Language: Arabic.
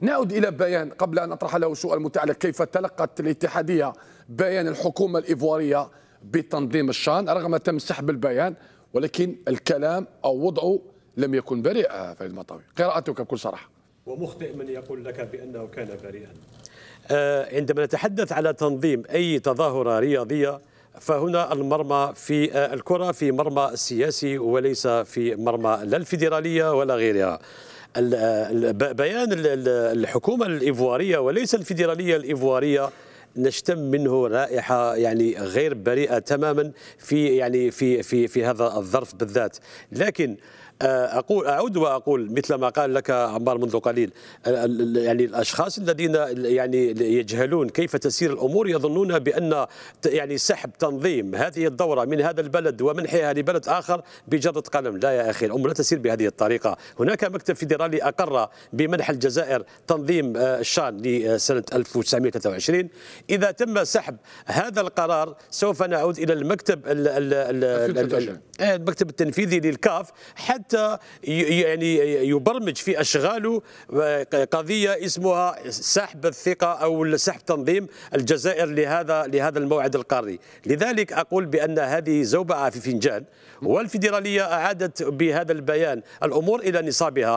نعود إلى بيان قبل أن أطرح له سؤال متعلق كيف تلقت الاتحادية بيان الحكومة الإيفوارية بتنظيم الشان رغم تم سحب البيان ولكن الكلام أو وضعه لم يكن بريئا فريد المطاوي قراءتك بكل صراحة ومخطئ من يقول لك بأنه كان بريئا آه، عندما نتحدث على تنظيم أي تظاهرة رياضية فهنا المرمى في آه، الكرة في مرمى السياسي وليس في مرمى لا الفيدرالية ولا غيرها بيان الحكومه الايفواريه وليس الفيدراليه الايفواريه نشتم منه رائحه يعني غير بريئه تماما في يعني في في في هذا الظرف بالذات لكن اقول اعود واقول مثل ما قال لك عمار منذ قليل يعني الاشخاص الذين يعني يجهلون كيف تسير الامور يظنون بان يعني سحب تنظيم هذه الدوره من هذا البلد ومنحها لبلد اخر بجره قلم لا يا اخي الامور لا تسير بهذه الطريقه هناك مكتب فيدرالي اقر بمنح الجزائر تنظيم آه، الشان لسنه 1923 اذا تم سحب هذا القرار سوف نعود الى المكتب آه، المكتب التنفيذي للكاف حتى حتى يعني يبرمج في اشغاله آه، قضيه اسمها سحب الثقه او سحب تنظيم الجزائر لهذا لهذا الموعد القاري، لذلك اقول بان هذه زوبعه في فنجان والفيدراليه اعادت بهذا البيان الامور الى نصابها